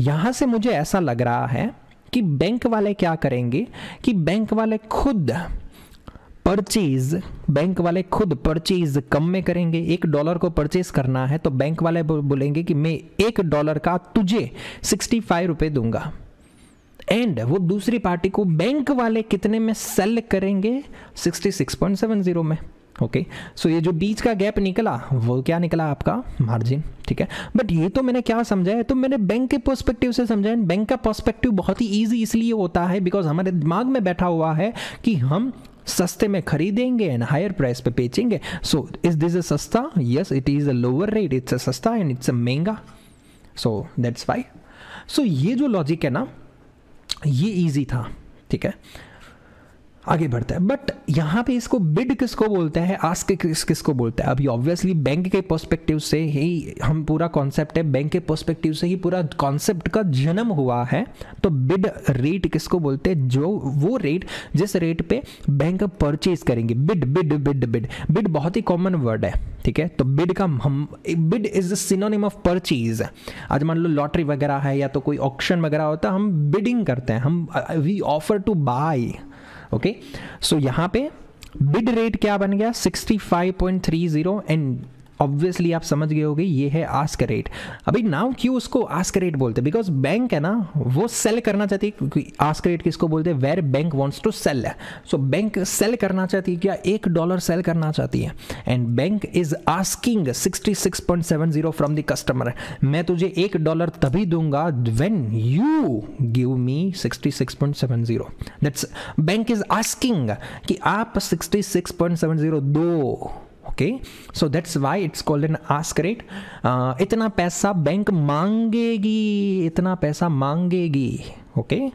यहां से मुझे ऐसा लग रहा है कि बैंक वाले क्या करेंगे कि बैंक वाले खुद परचेज बैंक वाले खुद परचेज कम में करेंगे एक डॉलर को परचेज करना है तो बैंक वाले बोलेंगे कि मैं एक डॉलर का तुझे सिक्सटी फाइव रुपये दूंगा एंड वो दूसरी पार्टी को बैंक वाले कितने में सेल करेंगे sixty six point seven zero में ओके okay. सो so, ये जो बीच का गैप निकला वो क्या निकला आपका मार्जिन ठीक है बट ये तो मैंने क्या समझा है तो मैंने बैंक के पर्सपेक्टिव से समझा है बैंक का पर्सपेक्टिव बहुत ही ईजी इसलिए होता है बिकॉज हमारे दिमाग में बैठा हुआ है कि हम सस्ते में खरीदेंगे एंड हायर प्राइस पे बेचेंगे सो इज दिस अ सस्ता yes it is a lower rate it's a सस्ता एंड इट्स अ महंगा सो दैट्स वाई सो ये जो लॉजिक है ना ये ईजी था ठीक है आगे बढ़ता है बट यहाँ पे इसको बिड किसको बोलते हैं आस्क किस किसको बोलता है अभी ऑब्वियसली बैंक के पर्सपेक्टिव से ही हम पूरा कॉन्सेप्ट है बैंक के पर्सपेक्टिव से ही पूरा कॉन्सेप्ट का जन्म हुआ है तो बिड रेट किसको बोलते हैं जो वो रेट जिस रेट पे बैंक परचेज करेंगे bid bid bid bid bid बहुत ही कॉमन वर्ड है ठीक है तो बिड का हम bid is synonym of purchase आज मान लो लॉटरी वगैरह है या तो कोई ऑप्शन वगैरह होता है हम बिडिंग करते हैं हम we offer to buy okay so यहाँ पे बिड रेट क्या बन गया 65.30 एंड ऑब्वियसली आप समझ गए होगे ये है आस्क रेट अभी नाउ क्यों उसको आस्क रेट बोलते हैं बिकॉज बैंक है ना वो सेल करना चाहती है क्योंकि आस्क रेट किसको बोलते हैं where bank wants to sell so bank sell करना चाहती है क्या एक डॉलर सेल करना चाहती है and bank is asking sixty six point seven zero from the customer मैं तुझे एक डॉलर तभी दूंगा when you give me sixty six point seven zero that's bank is asking कि आप sixty six point seven zero दो okay so that's why it's called an ask rate इतना पैसा बैंक मांगेगी इतना पैसा मांगेगी okay okay?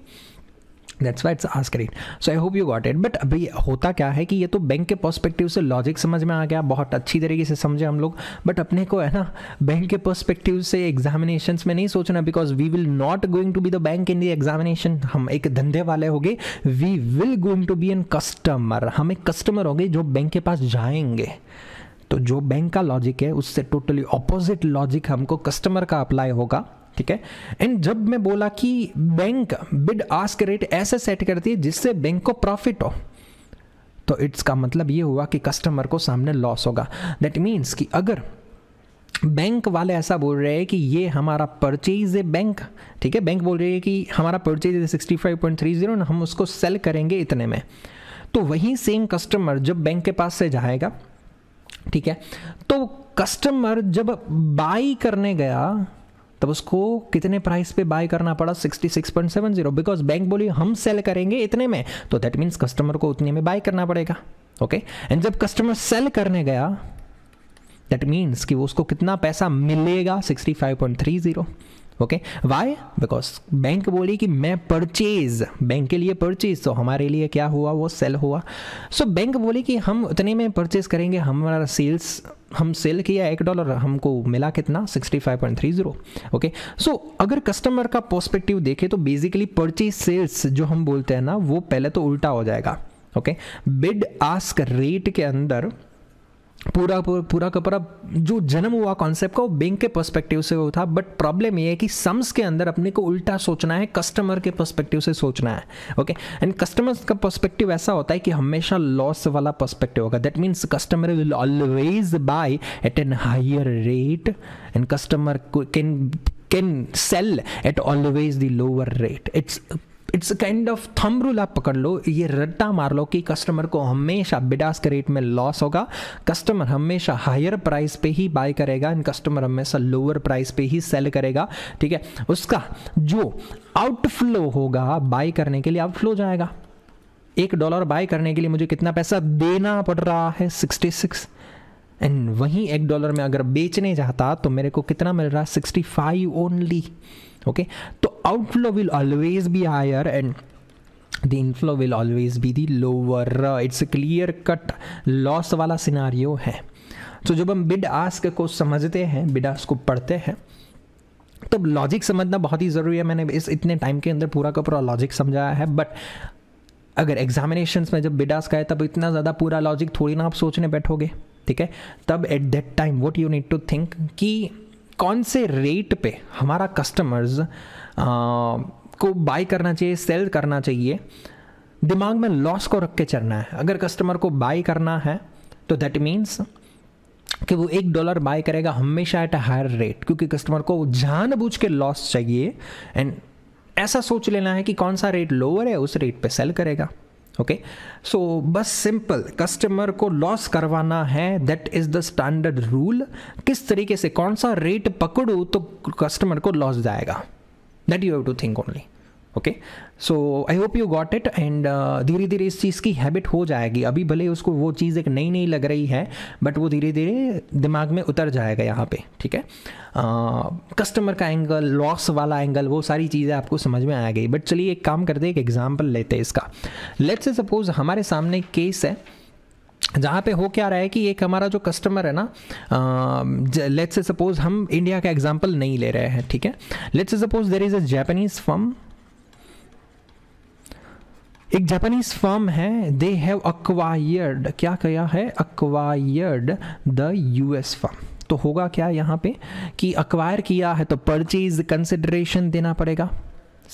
That's why it's ask rate so I hope you got it but अभी होता क्या है कि ये तो बैंक के पर्स्पेक्टिव से लॉजिक समझ में आ गया बहुत अच्छी तरीके से समझे हम लोग बट अपने को है ना बैंक के पर्स्पेक्टिव से एग्जामिनेशन में नहीं सोचना because we will not going to be the bank in the examination हम एक धंधे वाले हो गए we will going to be an customer हम एक कस्टमर हो गए जो बैंक के पास जाएंगे तो जो बैंक का लॉजिक है उससे टोटली ऑपोजिट लॉजिक हमको कस्टमर का अप्लाई होगा ठीक है एंड जब मैं बोला कि बैंक बिड आस्क रेट ऐसे सेट करती है जिससे बैंक को प्रॉफिट हो तो इट्स का मतलब ये हुआ कि कस्टमर को सामने लॉस होगा दैट मीन्स कि अगर बैंक वाले ऐसा बोल रहे हैं कि ये हमारा परचेज है बैंक ठीक है बैंक बोल रही है कि हमारा परचेज है sixty five point three zero हम उसको सेल करेंगे इतने में तो वही सेम कस्टमर जब बैंक के पास से जाएगा ठीक है तो कस्टमर जब बाई करने गया तब उसको कितने प्राइस पे बाय करना पड़ा 66.70 बिकॉज बैंक बोली हम सेल करेंगे इतने में तो दैट मीन्स कस्टमर को उतने में बाय करना पड़ेगा ओके okay? एंड जब कस्टमर सेल करने गया दैट मीन्स कि वो उसको कितना पैसा मिलेगा 65.30 ओके वाई बिकॉज बैंक बोली कि मैं परचेज बैंक के लिए परचेज तो हमारे लिए क्या हुआ वो सेल हुआ सो so, बैंक बोली कि हम उतने में परचेज करेंगे हमारा सेल्स हम सेल किया एक डॉलर हमको मिला कितना 65.30 ओके सो अगर कस्टमर का पर्सपेक्टिव देखे तो बेसिकली परचेज सेल्स जो हम बोलते हैं ना वो पहले तो उल्टा हो जाएगा ओके बिड आस्क रेट के अंदर पूरा पूरा का पूरा जो जन्म हुआ कॉन्सेप्ट का वो बैंक के पर्सपेक्टिव से वो था बट प्रॉब्लम ये है कि सम्स के अंदर अपने को उल्टा सोचना है कस्टमर के पर्सपेक्टिव से सोचना है ओके एंड कस्टमर्स का पर्सपेक्टिव ऐसा होता है कि हमेशा लॉस वाला पर्सपेक्टिव होगा that means customer will always buy at an higher rate and customer can can sell at always the lower rate it's it's kind of thumb rule आप पकड़ लो ये रट्टा मार लो कि कस्टमर को हमेशा बिडास के रेट में लॉस होगा कस्टमर हमेशा हायर प्राइस पे ही बाय करेगा एंड कस्टमर हमेशा लोअर प्राइस पे ही सेल करेगा ठीक है उसका जो आउटफ्लो होगा बाय करने के लिए आउटफ्लो जाएगा एक डॉलर बाय करने के लिए मुझे कितना पैसा देना पड़ रहा है सिक्सटी सिक्स एंड वहीं एक डॉलर में अगर बेचने जाता तो मेरे को कितना मिल रहा है सिक्सटी फाइव ओनली ओके तो outflow will always be higher and the inflow will always be the lower it's a clear cut loss wala scenario hai तो so, जब हम बिड आस्क को समझते हैं बिड आस्क को पढ़ते हैं तब लॉजिक समझना बहुत ही ज़रूरी है मैंने इस इतने टाइम के अंदर पूरा का पूरा लॉजिक समझाया है बट अगर एग्जामिनेशंस में जब बिड आस्क आए तब इतना ज़्यादा पूरा लॉजिक थोड़ी ना आप सोचने बैठोगे ठीक है तब at that time what you need to think कि कौन से रेट पे हमारा कस्टमर्स को बाय करना चाहिए सेल करना चाहिए दिमाग में लॉस को रख के चलना है अगर कस्टमर को बाय करना है तो दैट मीन्स कि वो एक डॉलर बाय करेगा हमेशा एट अ हायर रेट क्योंकि कस्टमर को जानबूझ के लॉस चाहिए एंड ऐसा सोच लेना है कि कौन सा रेट लोअर है उस रेट पे सेल करेगा ओके सो बस सिंपल कस्टमर को लॉस करवाना है that is the standard rule किस तरीके से कौन सा रेट पकड़ू तो कस्टमर को लॉस जाएगा that you have to think only okay so I hope you got it and धीरे धीरे इस चीज़ की हैबिट हो जाएगी अभी भले उसको वो चीज़ एक नई नई लग रही है बट वो धीरे धीरे दिमाग में उतर जाएगा यहाँ पे ठीक है कस्टमर uh, का एंगल लॉस वाला एंगल वो सारी चीज़ें आपको समझ में आ गई बट चलिए एक काम करते हैं एक एग्जाम्पल लेते हैं इसका लेट्स सपोज हमारे सामने केस है जहाँ पे हो क्या रहा है कि एक हमारा जो कस्टमर है ना लेट्स uh, सपोज हम इंडिया का एग्जाम्पल नहीं ले रहे हैं ठीक है let's suppose there is a Japanese firm एक जापानीज फर्म है दे हैव अक्वायर्ड क्या किया है अक्वायर्ड द यूएस फर्म तो होगा क्या यहाँ पे कि अक्वायर किया है तो परचेज कंसिडरेशन देना पड़ेगा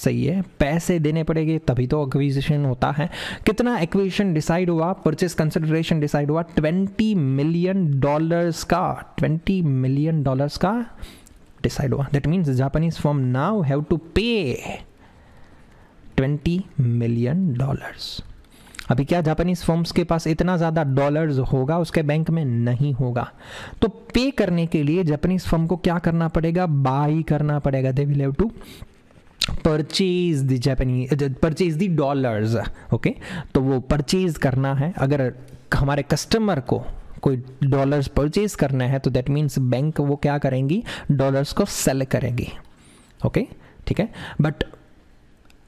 सही है पैसे देने पड़ेंगे तभी तो एक्विजिशन होता है कितना एक्विजिशन डिसाइड हुआ परचेज कंसिडरेशन डिसाइड हुआ ट्वेंटी मिलियन डॉलर्स का ट्वेंटी मिलियन डॉलर्स का डिसाइड हुआ that means Japanese firm now have to pay twenty million dollars अभी क्या जापानीज फर्म्स के पास इतना ज़्यादा डॉलर्स होगा उसके बैंक में नहीं होगा तो पे करने के लिए जापानीज फर्म को क्या करना पड़ेगा बाई करना पड़ेगा they will have to purchase the Japanese purchase the dollars okay तो वो परचेज करना है अगर हमारे कस्टमर को कोई डॉलर्स परचेज करना है तो दैट मीन्स बैंक वो क्या करेंगी डॉलर्स को सेल करेंगी ओके okay? ठीक है बट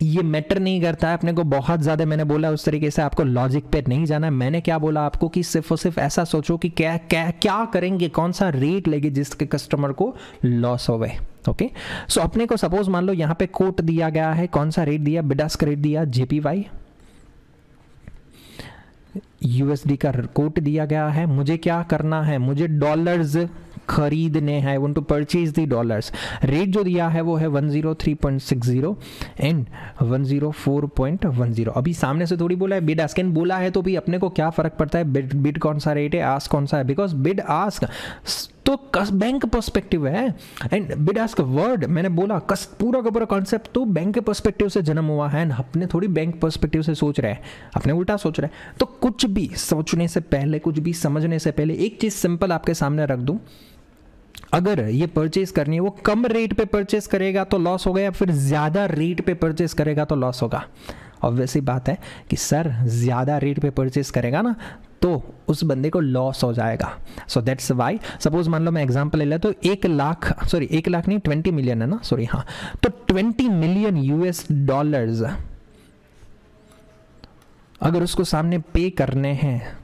ये मैटर नहीं करता है अपने को बहुत ज़्यादा मैंने बोला उस तरीके से आपको लॉजिक पे नहीं जाना है मैंने क्या बोला आपको कि सिर्फ और सिर्फ ऐसा सोचो कि क्या क्या क्या करेंगे कौन सा रेट लेगी जिसके कस्टमर को लॉस हो गए ओके सो अपने को सपोज मान लो यहाँ पे कोट दिया गया है कौन सा रेट दिया बिडास्क रेट दिया जेपीवाई यूएसडी का कोट दिया गया है मुझे क्या करना है मुझे डॉलर्स खरीदने हैं I want to purchase the dollars rate जो दिया है वो है 103.60 एंड 104.10 अभी सामने से थोड़ी बोला है बिड आस्क एंड बोला है तो भी अपने को क्या फ़र्क पड़ता है बिड बिड कौन सा रेट है आस्क कौन सा है बिकॉज बिड आस्क तो कस बैंक पर्सपेक्टिव है एंड बिड आस्क वर्ड मैंने बोला कस पूरा का पूरा कॉन्सेप्ट तो बैंक के पर्सपेक्टिव से जन्म हुआ है एंड अपने थोड़ी बैंक पर्सपेक्टिव से सोच रहे हैं अपने उल्टा सोच रहे हैं तो कुछ भी सोचने से पहले कुछ भी समझने से पहले एक चीज़ सिंपल आपके सामने रख दूं अगर ये परचेज करनी है वो कम रेट पे परचेज करेगा तो लॉस होगा या फिर ज़्यादा रेट पे परचेज करेगा तो लॉस होगा ऑब्वियसली बात है कि सर ज़्यादा रेट पे परचेज करेगा ना तो उस बंदे को लॉस हो जाएगा सो दैट्स वाई सपोज मान लो मैं एग्जाम्पल ले लें तो एक लाख सॉरी एक लाख नहीं ट्वेंटी मिलियन है ना सॉरी हाँ तो ट्वेंटी मिलियन यूएस डॉलर्स अगर उसको सामने पे करने हैं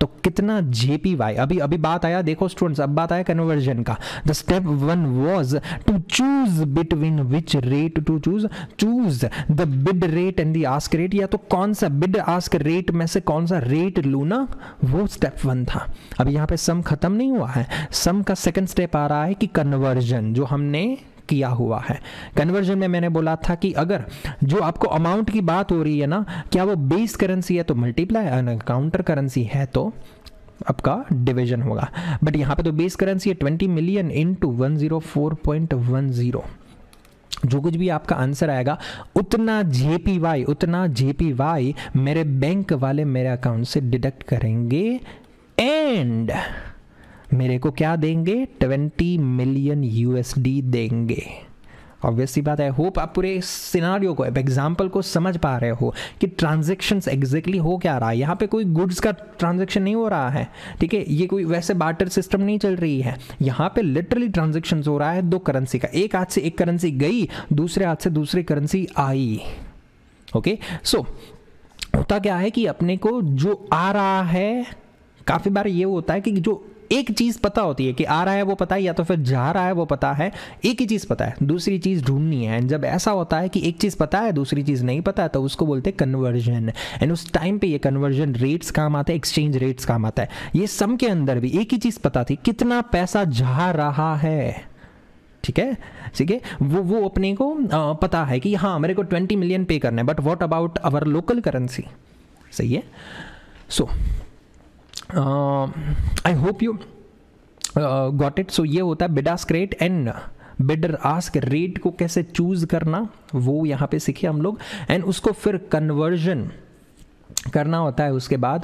तो कितना जेपीवाई अभी अभी बात आया देखो स्टूडेंट्स अब बात आया कन्वर्जन का the step one was to choose between which rate to choose choose the bid rate and the ask rate या तो कौन सा बिड आस्क रेट में से कौन सा रेट लू ना वो स्टेप वन था अब यहाँ पे सम खत्म नहीं हुआ है सम का सेकंड स्टेप आ रहा है कि कन्वर्जन जो हमने किया हुआ है कन्वर्जन में मैंने बोला था कि अगर जो आपको अमाउंट की बात हो रही है ना क्या वो बेस करेंसी है तो मल्टीप्लाई काउंटर करेंसी है तो आपका डिवीजन होगा बट यहाँ पे तो बेस करेंसी है twenty million into one zero four point one zero जो कुछ भी आपका आंसर आएगा उतना जेपीवाई उतना जेपीवाई मेरे बैंक वाले मेरे अकाउंट से डिडक्ट करेंगे एंड मेरे को क्या देंगे ट्वेंटी मिलियन यूएसडी देंगे ऑब्वियस सी बात है होप आप पूरे सिनारियो को एग्जाम्पल को समझ पा रहे हो कि ट्रांजेक्शन एग्जैक्टली हो क्या रहा है यहाँ पे कोई गुड्स का ट्रांजेक्शन नहीं हो रहा है ठीक है ये कोई वैसे बार्टर सिस्टम नहीं चल रही है यहाँ पे लिटरली ट्रांजेक्शन हो रहा है दो करेंसी का एक हाथ से एक करेंसी गई दूसरे हाथ से दूसरी करेंसी आई ओके सो होता क्या है कि अपने को जो आ रहा है काफ़ी बार ये होता है कि जो एक चीज़ पता होती है कि आ रहा है वो पता है या तो फिर जा रहा है वो पता है एक ही चीज़ पता है दूसरी चीज़ ढूंढनी है एंड जब ऐसा होता है कि एक चीज़ पता है दूसरी चीज़ नहीं पता है तो उसको बोलते हैं कन्वर्जन एंड उस टाइम पे ये कन्वर्जन रेट्स काम आते हैं एक्सचेंज रेट्स काम आता है ये सम के अंदर भी एक ही चीज़ पता थी कितना पैसा जा रहा है ठीक है ठीक है वो वो अपने को आ, पता है कि हाँ मेरे को ट्वेंटी मिलियन पे करना है but what about our local currency सही है so so, I hope you got it so ये होता है bid ask rate and bid or ask rate को कैसे चूज करना वो यहाँ पे सीखे हम लोग एंड उसको फिर कन्वर्जन करना होता है उसके बाद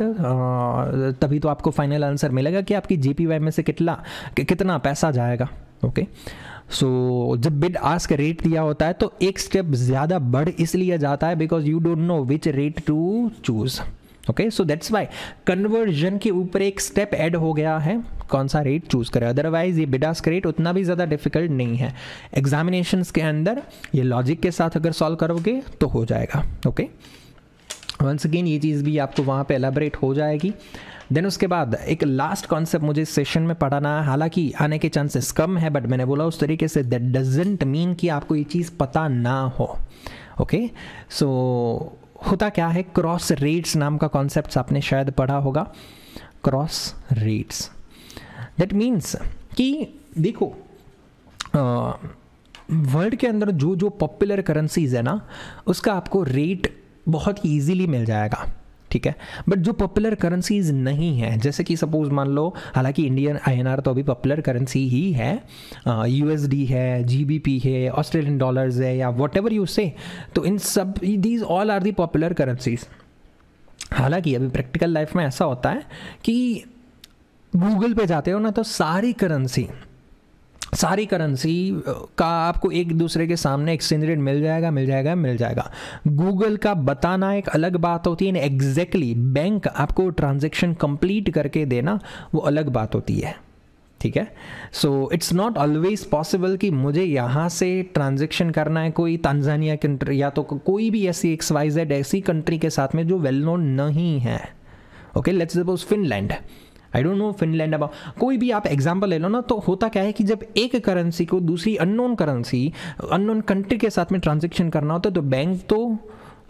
तभी तो आपको फाइनल आंसर मिलेगा कि आपकी जीपीवाई में से कितना कितना पैसा जाएगा ओके सो so, जब बिड आस्क रेट दिया होता है तो एक स्टेप ज़्यादा बढ़ इसलिए जाता है because you don't know which rate to choose okay so that's why conversion के ऊपर एक स्टेप ऐड हो गया है कौन सा रेट चूज करें अदरवाइज ये बिडास का रेट उतना भी ज़्यादा डिफिकल्ट नहीं है एग्जामिनेशन के अंदर ये लॉजिक के साथ अगर सॉल्व करोगे तो हो जाएगा ओके वंस अगेन ये चीज़ भी आपको वहाँ पे एलेबरेट हो जाएगी देन उसके बाद एक लास्ट कॉन्सेप्ट मुझे सेशन में पढ़ाना है हालांकि आने के चांसेस कम है बट मैंने बोला उस तरीके से दैट डजेंट मीन कि आपको ये चीज़ पता ना हो ओके okay? सो so, होता क्या है क्रॉस रेट्स नाम का कॉन्सेप्ट आपने शायद पढ़ा होगा क्रॉस रेट्स दैट मीन्स कि देखो वर्ल्ड के अंदर जो जो पॉपुलर करेंसीज है ना उसका आपको रेट बहुत ही ईजीली मिल जाएगा ठीक है बट जो पॉपुलर करेंसीज नहीं है जैसे कि सपोज मान लो हालांकि इंडियन आईएनआर तो अभी पॉपुलर करेंसी ही है यूएसडी है जीबीपी है ऑस्ट्रेलियन डॉलर्स है या वॉट एवर यू से तो इन सब these all are the popular currencies हालांकि अभी प्रैक्टिकल लाइफ में ऐसा होता है कि गूगल पे जाते हो ना तो सारी करेंसी सारी करेंसी का आपको एक दूसरे के सामने एक्सचेंज रेट मिल जाएगा मिल जाएगा मिल जाएगा गूगल का बताना एक अलग बात होती है एग्जैक्टली exactly, बैंक आपको ट्रांजेक्शन कंप्लीट करके देना वो अलग बात होती है ठीक है so it's not always possible कि मुझे यहाँ से ट्रांजेक्शन करना है कोई तंजानिया कंट्री या तो कोई भी ऐसी एक्स वाई जेड ऐसी कंट्री के साथ में जो वेल नोन नहीं है okay let's suppose Finland I don't know Finland about कोई भी आप एग्जाम्पल ले लो ना तो होता क्या है कि जब एक करेंसी को दूसरी अननोन करेंसी अननोन कंट्री के साथ में ट्रांजेक्शन करना होता है तो बैंक तो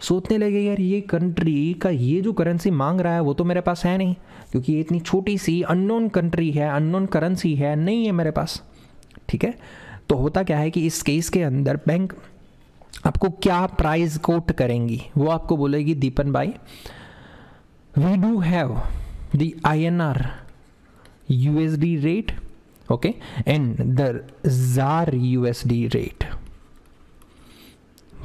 सोचने लगे यार ये कंट्री का ये जो करेंसी मांग रहा है वो तो मेरे पास है नहीं क्योंकि ये इतनी छोटी सी अननोन कंट्री है अननोन करेंसी है नहीं है मेरे पास ठीक है तो होता क्या है कि इस केस के अंदर बैंक आपको क्या प्राइस कोट करेंगी वो आपको बोलेगी दीपन भाई we do have the INR USD rate okay and the ZAR USD rate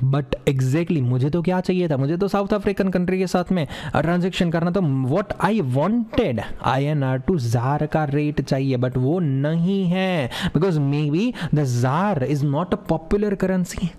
but exactly exactly, मुझे तो क्या चाहिए था मुझे तो साउथ अफ्रीकन कंट्री के साथ में ट्रांजेक्शन करना तो what I wanted I N R to ZAR का रेट चाहिए बट वो नहीं है because may be the ZAR is not a popular currency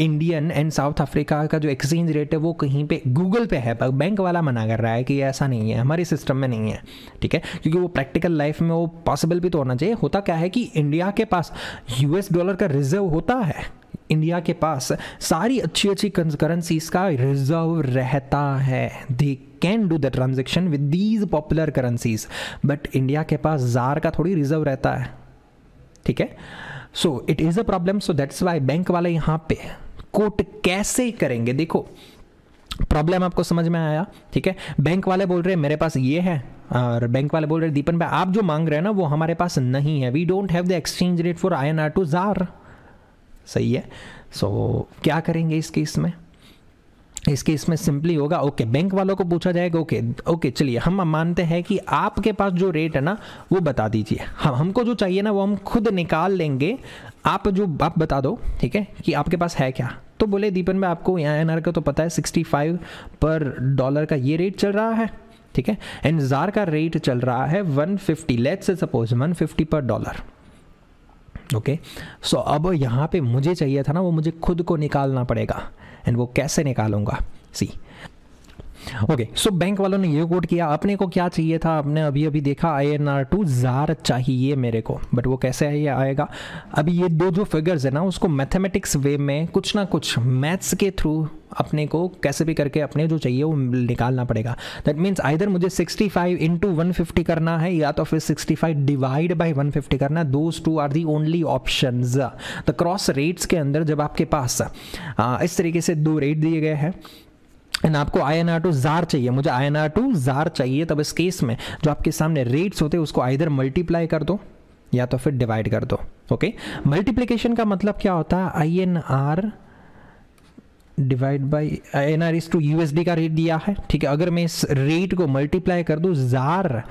Indian and South Africa का जो एक्सचेंज रेट है वो कहीं पे गूगल पे है पर बैंक वाला मना कर रहा है कि ऐसा नहीं है हमारे सिस्टम में नहीं है ठीक है क्योंकि वो प्रैक्टिकल लाइफ में वो पॉसिबल भी तो होना चाहिए होता क्या है कि इंडिया के पास यूएस डॉलर का रिजर्व होता है इंडिया के पास सारी अच्छी अच्छी करेंसीज का रिजर्व रहता है they can do the transaction with these popular currencies but India के पास जार का थोड़ी रिजर्व रहता है ठीक है so it is a problem so that's why bank वाले यहाँ पे कोट कैसे करेंगे देखो प्रॉब्लम आपको समझ में आया ठीक है बैंक वाले बोल रहे हैं मेरे पास ये है और बैंक वाले बोल रहे हैं दीपन भाई आप जो मांग रहे हैं ना वो हमारे पास नहीं है we don't have the exchange rate for I N R to ZAR सही है सो so, क्या करेंगे इस केस में इस केस में सिंपली होगा ओके बैंक वालों को पूछा जाएगा ओके ओके चलिए हम मानते हैं कि आपके पास जो रेट है ना वो बता दीजिए हम हमको जो चाहिए ना वो हम खुद निकाल लेंगे आप जो आप बता दो ठीक है कि आपके पास है क्या तो बोले दीपन में आपको एन आर का तो पता है सिक्सटी फाइव पर डॉलर का ये रेट चल रहा है ठीक है एंड का रेट चल रहा है वन फिफ्टी लेट से suppose one fifty per dollar okay so अब यहाँ पे मुझे चाहिए था ना वो मुझे खुद को निकालना पड़ेगा एंड वो कैसे निकालूंगा सी ओके सो बैंक वालों ने ये कोट किया अपने को क्या चाहिए था आपने अभी अभी देखा I N R to ZAR चाहिए मेरे को बट वो कैसे आए आएगा अभी ये दो जो फिगर्स है ना उसको मैथमेटिक्स वे में कुछ ना कुछ मैथ्स के थ्रू अपने को कैसे भी करके अपने जो चाहिए वो निकालना पड़ेगा दैट मीन्स आइधर मुझे 65 फाइव इंटू वन करना है या तो फिर 65 फाइव डिवाइड बाई वन करना है those two are the only option the cross rates के अंदर जब आपके पास आ, इस तरीके से दो रेट दिए गए हैं एंड आपको I N R to ZAR चाहिए मुझे I N R to ZAR चाहिए तब इस केस में जो आपके सामने रेट्स होते हैं उसको आइधर मल्टीप्लाई कर दो या तो फिर डिवाइड कर दो ओके मल्टीप्लीकेशन का मतलब क्या होता है I N R divide by I N R is to U S D का रेट दिया है ठीक है अगर मैं इस रेट को मल्टीप्लाई कर दूँ जार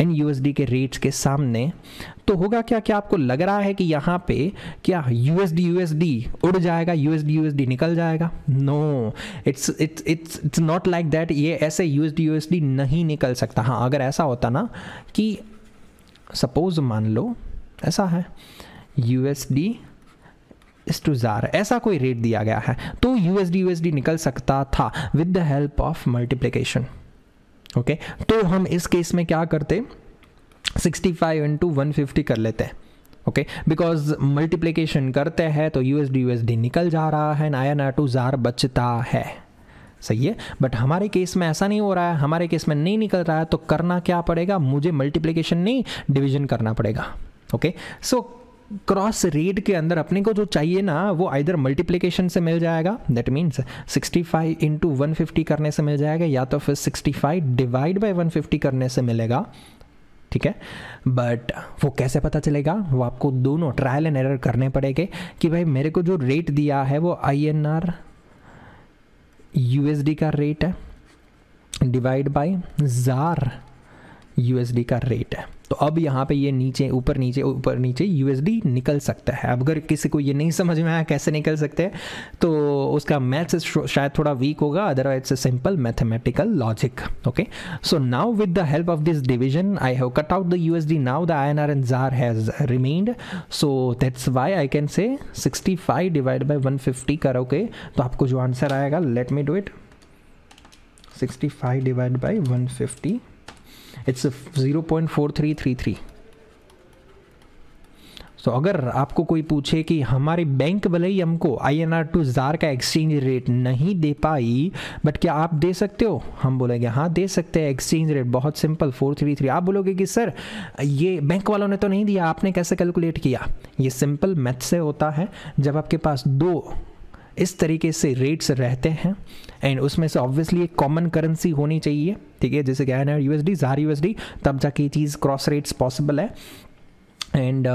एस डी के रेट्स के सामने तो होगा क्या क्या आपको लग रहा है कि यहाँ पे क्या U U S D S D उड़ जाएगा U U S D S D निकल जाएगा no it's it's it's it's not like that ये ऐसे U U S D S D नहीं निकल सकता हाँ अगर ऐसा होता ना कि सपोज मान लो ऐसा है U S D is to ZAR ऐसा कोई रेट दिया गया है तो U S D U S D निकल सकता था with the help of multiplication okay okay? तो हम इस केस में क्या करते 65 फाइव इंटू वन कर लेते हैं ओके बिकॉज मल्टीप्लीकेशन करते हैं तो U S D U S D निकल जा रहा है N I N R to ZAR बचता है सही है बट हमारे केस में ऐसा नहीं हो रहा है हमारे केस में नहीं निकल रहा है तो करना क्या पड़ेगा मुझे मल्टीप्लीकेशन नहीं डिविजन करना पड़ेगा ओके सो क्रॉस रेड के अंदर अपने को जो चाहिए ना वो आइधर मल्टीप्लीकेशन से मिल जाएगा that means 65 five into one करने से मिल जाएगा या तो फिर 65 डिवाइड वन फिफ्टी करने से मिलेगा ठीक है बट वो कैसे पता चलेगा वो आपको दोनों ट्रायल एंड एरर करने पड़ेंगे कि भाई मेरे को जो रेट दिया है वो आई एन आर यूएसडी का रेट है डिवाइड बाई जार यूएसडी का रेट है तो अब यहाँ पे ये नीचे ऊपर नीचे ऊपर नीचे यू निकल सकता है अब अगर किसी को ये नहीं समझ में आया कैसे निकल सकते हैं तो उसका मैथ्स शायद थोड़ा वीक होगा otherwise simple mathematical logic okay so now with the help of this division I have cut out the U S D now the I N R and ZAR has remained so that's why I can say sixty five divide by one fifty करोगे तो आपको जो answer आएगा let me do it sixty five divide by one fifty it's zero point four three three three तो अगर आपको कोई पूछे कि हमारे बैंक भले ही हमको I N R to ZAR का एक्सचेंज रेट नहीं दे पाई बट क्या आप दे सकते हो हम बोलेंगे हाँ दे सकते हैं एक्सचेंज रेट बहुत सिंपल फोर थ्री थ्री आप बोलोगे कि सर ये बैंक वालों ने तो नहीं दिया आपने कैसे कैलकुलेट किया ये सिंपल मैथ से होता है जब आपके पास दो इस तरीके से रेट्स रहते हैं एंड उसमें से ऑब्वियसली एक कॉमन करेंसी होनी चाहिए ठीक है जैसे क्या है ना डी जार डी तब जाके ये चीज़ क्रॉस रेट्स पॉसिबल है एंड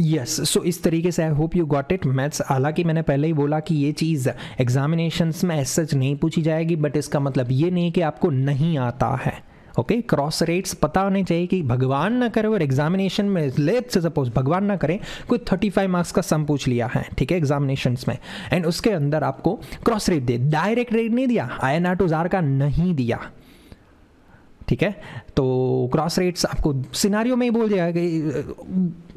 यस सो इस तरीके से I hope you got it maths हालांकि मैंने पहले ही बोला कि ये चीज़ एग्जामिनेशंस में एज सच नहीं पूछी जाएगी बट इसका मतलब ये नहीं कि आपको नहीं आता है ओके क्रॉस रेट्स पता होने चाहिए कि भगवान ना करे और एग्जामिनेशन में लेट से सपोज भगवान ना करें कोई थर्टी फाइव मार्क्स का सम पूछ लिया है ठीक है एग्जामिनेशन में एंड उसके अंदर आपको क्रॉस रेट दे डायरेक्ट रेट नहीं दिया I N R to ZAR का नहीं दिया ठीक है तो क्रॉस रेट्स आपको सिनारियो में ही बोल दिया कि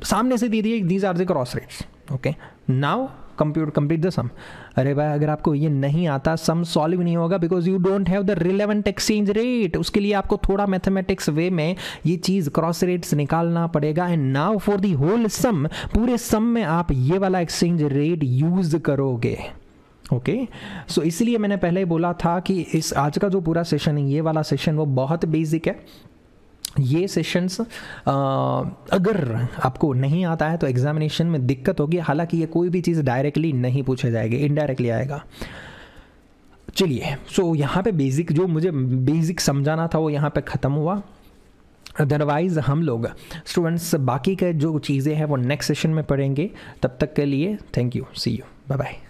सामने से दे दिए these are the cross rates okay now compute complete the sum अरे भाई अगर आपको ये नहीं आता सम सॉल्व नहीं होगा because you don't have the relevant exchange rate उसके लिए आपको थोड़ा मैथमेटिक्स वे में ये चीज़ क्रॉस रेट्स निकालना पड़ेगा and now for the whole sum पूरे सम में आप ये वाला एक्सचेंज रेट यूज़ करोगे ओके okay. सो so, इसलिए मैंने पहले ही बोला था कि इस आज का जो पूरा सेशन है ये वाला सेशन वो बहुत बेसिक है ये सेशंस अगर आपको नहीं आता है तो एग्जामिनेशन में दिक्कत होगी हालांकि ये कोई भी चीज़ डायरेक्टली नहीं पूछा जाएगी इनडायरेक्टली आएगा चलिए सो so, यहाँ पे बेसिक जो मुझे बेसिक समझाना था वो यहाँ पे ख़त्म हुआ अदरवाइज हम लोग स्टूडेंट्स बाकी के जो चीज़ें हैं वो नेक्स्ट सेशन में पढ़ेंगे तब तक के लिए thank you see you bye bye